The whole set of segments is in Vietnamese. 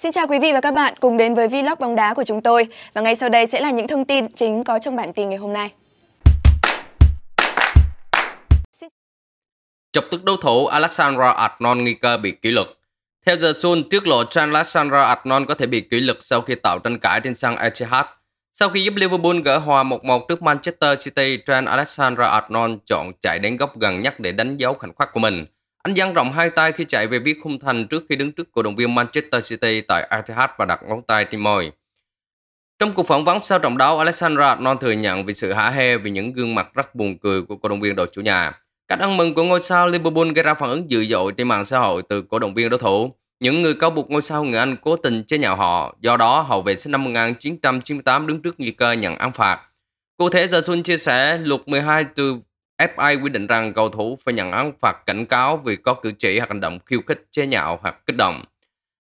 Xin chào quý vị và các bạn cùng đến với vlog bóng đá của chúng tôi và ngay sau đây sẽ là những thông tin chính có trong bản tin ngày hôm nay. Chọc tức đấu thủ Alexandra Arnon nghi cơ bị kỷ luật. Theo The Sun, tiết lộ Trang Alexandra Arnon có thể bị kỷ luật sau khi tạo tranh cãi trên sân Etihad. Sau khi giúp Liverpool gỡ hòa 1-1 trước Manchester City, Trang Alexandra Arnon chọn chạy đến góc gần nhất để đánh dấu khoảnh khắc của mình – anh dang rộng hai tay khi chạy về phía khung thành trước khi đứng trước cổ động viên Manchester City tại Etihad và đặt ngón tay trên môi. Trong cuộc phỏng vấn sau trận đấu, Alexandra non thừa nhận vì sự hả hê vì những gương mặt rất buồn cười của cổ động viên đội chủ nhà. Cách ăn mừng của ngôi sao Liverpool gây ra phản ứng dữ dội trên mạng xã hội từ cổ động viên đối thủ. Những người cáo buộc ngôi sao người Anh cố tình chế nhạo họ, do đó hậu vệ sinh năm 1998 đứng trước nguy cơ nhận án phạt. Cụ thể, giờ Sun chia sẻ luật 12 từ FI quy định rằng cầu thủ phải nhận án phạt cảnh cáo vì có cử chỉ hoặc hành động khiêu khích, chế nhạo hoặc kích động.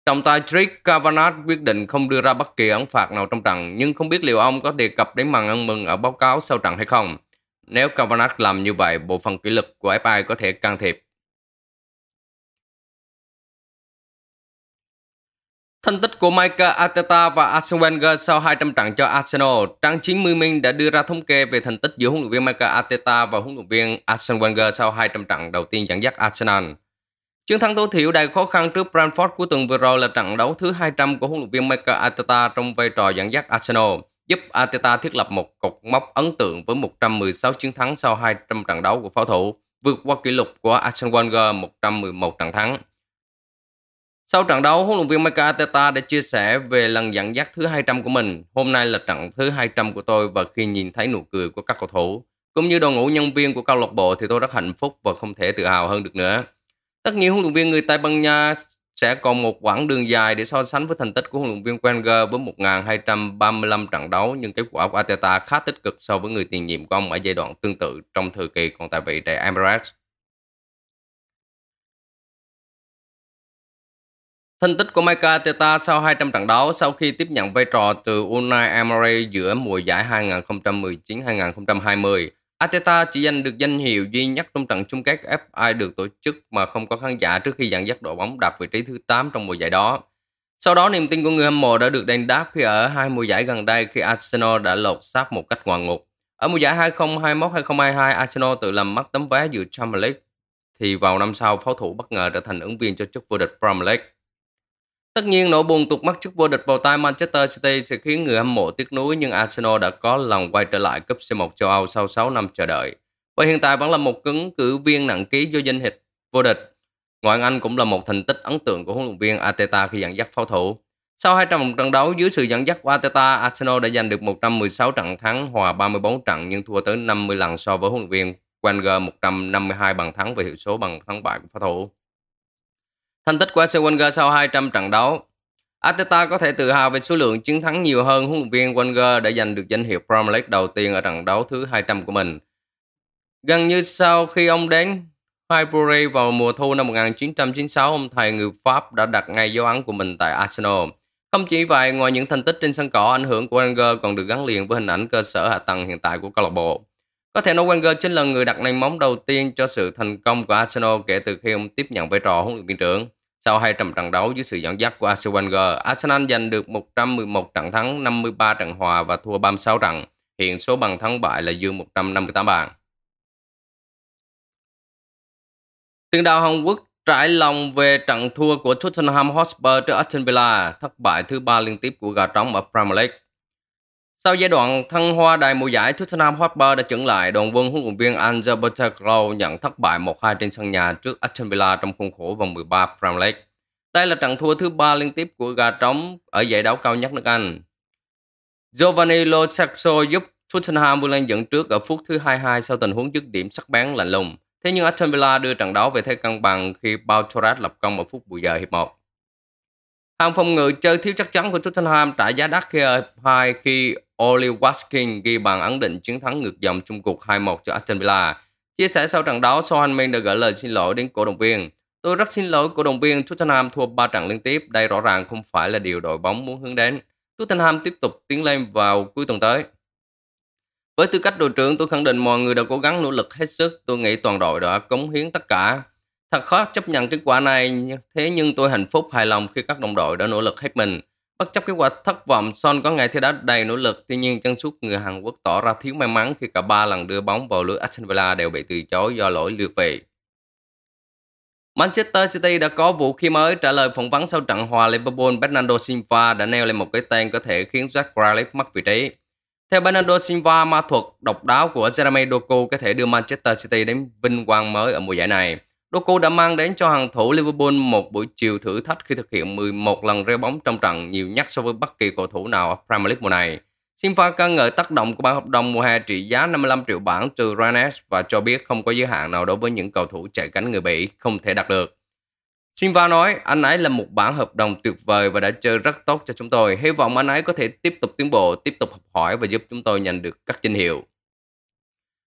Trọng tài Trick Kavanagh quyết định không đưa ra bất kỳ án phạt nào trong trận, nhưng không biết liệu ông có đề cập đến màn ăn mừng ở báo cáo sau trận hay không. Nếu Kavanagh làm như vậy, bộ phận kỷ luật của FI có thể can thiệp. Thành tích của Michael Arteta và Arsene Wenger sau 200 trận cho Arsenal, trang 90 Minh đã đưa ra thống kê về thành tích giữa huấn luyện viên Michael Arteta và huấn luyện viên Arsene Wenger sau 200 trận đầu tiên dẫn dắt Arsenal. Chiến thắng tối thiểu đầy khó khăn trước Brentford của tuần vừa rồi là trận đấu thứ 200 của huấn luyện viên Michael Arteta trong vai trò dẫn dắt Arsenal, giúp Arteta thiết lập một cột mốc ấn tượng với 116 chiến thắng sau 200 trận đấu của pháo thủ, vượt qua kỷ lục của Arsene Wenger 111 trận thắng. Sau trận đấu, huấn luyện viên Mikel Arteta đã chia sẻ về lần dẫn dắt thứ 200 của mình. Hôm nay là trận thứ 200 của tôi và khi nhìn thấy nụ cười của các cầu thủ cũng như đội ngũ nhân viên của câu lạc bộ thì tôi rất hạnh phúc và không thể tự hào hơn được nữa. Tất nhiên huấn luyện viên người Tây Ban Nha sẽ còn một quãng đường dài để so sánh với thành tích của huấn luyện viên Wenger với 1.235 trận đấu nhưng kết quả của Arteta khá tích cực so với người tiền nhiệm của ông ở giai đoạn tương tự trong thời kỳ còn tại vị tại Emirates. Thành tích của Mikel Arteta sau 200 trận đấu sau khi tiếp nhận vai trò từ Unai Emery giữa mùa giải 2019-2020, Arteta chỉ giành được danh hiệu duy nhất trong trận chung kết FI được tổ chức mà không có khán giả trước khi dẫn dắt đội bóng đạt vị trí thứ 8 trong mùa giải đó. Sau đó niềm tin của người hâm mộ đã được đền đáp khi ở hai mùa giải gần đây khi Arsenal đã lột xác một cách ngoạn mục. Ở mùa giải 2021-2022, Arsenal tự làm mất tấm vé dự Champions League thì vào năm sau pháo thủ bất ngờ trở thành ứng viên cho chức vô địch Premier League. Tất nhiên nỗi buồn tụt mắt trước vô địch vào tay Manchester City sẽ khiến người hâm mộ tiếc nuối nhưng Arsenal đã có lòng quay trở lại cúp C1 châu Âu sau 6 năm chờ đợi. Và hiện tại vẫn là một cứng cử viên nặng ký do danh hiệu vô địch. Ngoại Anh cũng là một thành tích ấn tượng của huấn luyện viên Arteta khi dẫn dắt pháo thủ. Sau 200 trận đấu dưới sự dẫn dắt của Arteta, Arsenal đã giành được 116 trận thắng, hòa 34 trận nhưng thua tới 50 lần so với huấn luyện viên Wenger 152 bàn thắng và hiệu số bằng thắng bại của pháo thủ. Thành tích của AC Wenger sau 200 trận đấu Ateta có thể tự hào về số lượng chiến thắng nhiều hơn huấn luyện viên Wenger đã giành được danh hiệu Premier League đầu tiên ở trận đấu thứ 200 của mình. Gần như sau khi ông đến Highbury vào mùa thu năm 1996, ông thầy người Pháp đã đặt ngay dấu ấn của mình tại Arsenal. Không chỉ vậy, ngoài những thành tích trên sân cỏ, ảnh hưởng của Wenger còn được gắn liền với hình ảnh cơ sở hạ tầng hiện tại của câu lạc bộ. Có thể nói Wenger chính là người đặt nền móng đầu tiên cho sự thành công của Arsenal kể từ khi ông tiếp nhận vai trò huấn luyện viên trưởng. Sau 200 trận đấu dưới sự dẫn dắt của Arsene Wenger, Arsenal giành được 111 trận thắng, 53 trận hòa và thua 36 trận. Hiện số bàn thắng bại là dương 158 bàn. Tiền đạo Hồng Quốc trải lòng về trận thua của Tottenham Hotspur trước Aston Villa, thất bại thứ ba liên tiếp của gà trống ở Premier League. Sau giai đoạn thăng hoa đại mùa giải, Tottenham Hotspur đã chững lại. Đoàn quân huấn luyện viên Ange Postecoglou nhận thất bại 1-2 trên sân nhà trước Aston Villa trong khuôn khổ vòng 13 Premier League. Đây là trận thua thứ ba liên tiếp của gà trống ở giải đấu cao nhất nước Anh. Giovanni Lo Celso giúp Tottenham vươn lên dẫn trước ở phút thứ 22 sau tình huống dứt điểm sắc bén lạnh lùng. Thế nhưng Aston Villa đưa trận đấu về thế cân bằng khi Paul Torres lập công ở phút bù giờ hiệp 1. Hàng phòng ngự chơi thiếu chắc chắn của Tottenham trả giá đắt khi hiệp 2 khi Oli Watkins ghi bàn ấn định chiến thắng ngược dòng chung cuộc 2-1 cho Aston Villa. Chia sẻ sau trận đó, Sohanmin đã gửi lời xin lỗi đến cổ động viên. Tôi rất xin lỗi cổ động viên Tottenham thua 3 trận liên tiếp, đây rõ ràng không phải là điều đội bóng muốn hướng đến. Tottenham tiếp tục tiến lên vào cuối tuần tới. Với tư cách đội trưởng, tôi khẳng định mọi người đã cố gắng nỗ lực hết sức. Tôi nghĩ toàn đội đã cống hiến tất cả. Thật khó chấp nhận kết quả này, thế nhưng tôi hạnh phúc hài lòng khi các đồng đội đã nỗ lực hết mình. Bất chấp kết quả thất vọng, Son có ngày thi đấu đầy nỗ lực, tuy nhiên chân sút người Hàn Quốc tỏ ra thiếu may mắn khi cả ba lần đưa bóng vào lưới Aston Villa đều bị từ chối do lỗi lượt về. Manchester City đã có vũ khí mới trả lời phỏng vấn sau trận hòa Liverpool, Bernardo Silva đã nêu lên một cái tên có thể khiến Jack Grealish mất vị trí. Theo Bernardo Silva, ma thuật độc đáo của Jeremy Doku có thể đưa Manchester City đến vinh quang mới ở mùa giải này. Doku đã mang đến cho hàng thủ Liverpool một buổi chiều thử thách khi thực hiện 11 lần reo bóng trong trận nhiều nhất so với bất kỳ cầu thủ nào ở Premier League mùa này. Simfa ca ngợi tác động của bản hợp đồng mùa hè trị giá 55 triệu bảng từ Rennes và cho biết không có giới hạn nào đối với những cầu thủ chạy cánh người Bỉ không thể đạt được. Simva nói, anh ấy là một bản hợp đồng tuyệt vời và đã chơi rất tốt cho chúng tôi. Hy vọng anh ấy có thể tiếp tục tiến bộ, tiếp tục học hỏi và giúp chúng tôi giành được các danh hiệu.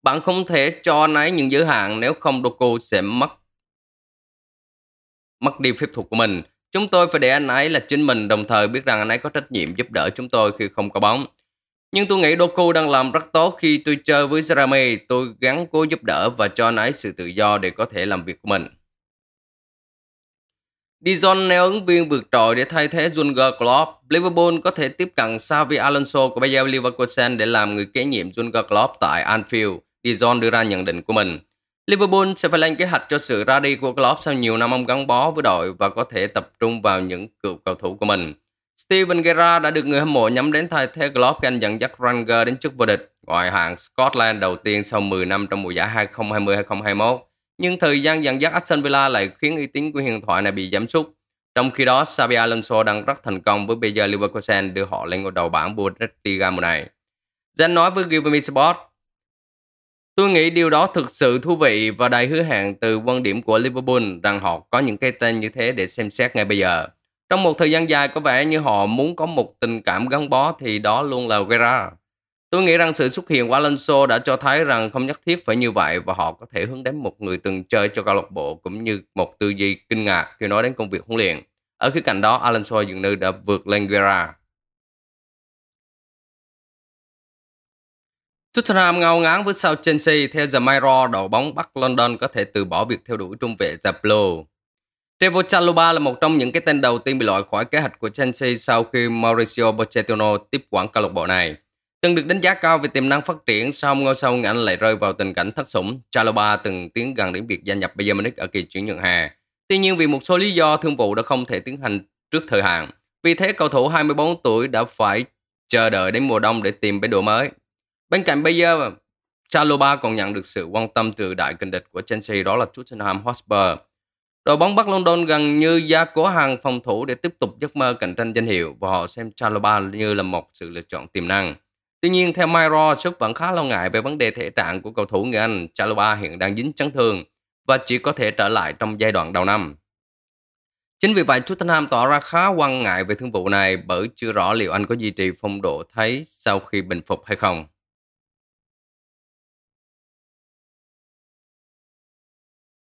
Bạn không thể cho anh ấy những giới hạn nếu không Doku sẽ mất mất đi phép thuật của mình. Chúng tôi phải để anh ấy là chính mình đồng thời biết rằng anh ấy có trách nhiệm giúp đỡ chúng tôi khi không có bóng. Nhưng tôi nghĩ Doku đang làm rất tốt khi tôi chơi với Jeremy, tôi gắn cố giúp đỡ và cho anh ấy sự tự do để có thể làm việc của mình. Dijon neo ứng viên vượt trội để thay thế Junger Klopp. Liverpool có thể tiếp cận Xavi Alonso của Bayer Leverkusen để làm người kế nhiệm Junger Klopp tại Anfield. Dijon đưa ra nhận định của mình. Liverpool sẽ phải lên kế hoạch cho sự ra đi của Klopp sau nhiều năm ông gắn bó với đội và có thể tập trung vào những cựu cầu thủ của mình. Steven Gerrard đã được người hâm mộ nhắm đến thay thế Klopp khi anh dẫn dắt Rangers đến chức vô địch ngoại hạng Scotland đầu tiên sau 10 năm trong mùa giải 2020-2021. Nhưng thời gian dẫn dắt Aston Villa lại khiến uy tín của huyền thoại này bị giảm sút. Trong khi đó, Xabi Alonso đang rất thành công với bây giờ Leverkusen đưa họ lên ngôi đầu bảng Bundesliga mùa này. Dan nói với Give Me Sport, Tôi nghĩ điều đó thực sự thú vị và đầy hứa hẹn từ quan điểm của Liverpool rằng họ có những cái tên như thế để xem xét ngay bây giờ. Trong một thời gian dài có vẻ như họ muốn có một tình cảm gắn bó thì đó luôn là Gerrard. Tôi nghĩ rằng sự xuất hiện của Alonso đã cho thấy rằng không nhất thiết phải như vậy và họ có thể hướng đến một người từng chơi cho câu lạc bộ cũng như một tư duy kinh ngạc khi nói đến công việc huấn luyện. Ở khía cạnh đó, Alonso dường như đã vượt lên Guerra. Tottenham ngao ngán với sao Chelsea theo The Mirror đầu bóng Bắc London có thể từ bỏ việc theo đuổi trung vệ Zablo. Trevor Chalobah là một trong những cái tên đầu tiên bị loại khỏi kế hoạch của Chelsea sau khi Mauricio Pochettino tiếp quản câu lạc bộ này. Từng được đánh giá cao về tiềm năng phát triển, song ngôi sao Anh lại rơi vào tình cảnh thất sủng. Chalobah từng tiến gần đến việc gia nhập Bayern Munich ở kỳ chuyển nhượng hè. Tuy nhiên vì một số lý do thương vụ đã không thể tiến hành trước thời hạn. Vì thế cầu thủ 24 tuổi đã phải chờ đợi đến mùa đông để tìm bế đỗ mới. Bên cạnh bây giờ, Chaloba còn nhận được sự quan tâm từ đại kình địch của Chelsea đó là Tottenham Hotspur. Đội bóng Bắc London gần như gia cố hàng phòng thủ để tiếp tục giấc mơ cạnh tranh danh hiệu và họ xem Chaloba như là một sự lựa chọn tiềm năng. Tuy nhiên, theo Myro, sức vẫn khá lo ngại về vấn đề thể trạng của cầu thủ người Anh. Chaloba hiện đang dính chấn thương và chỉ có thể trở lại trong giai đoạn đầu năm. Chính vì vậy, Tottenham tỏ ra khá quan ngại về thương vụ này bởi chưa rõ liệu anh có duy trì phong độ thấy sau khi bình phục hay không.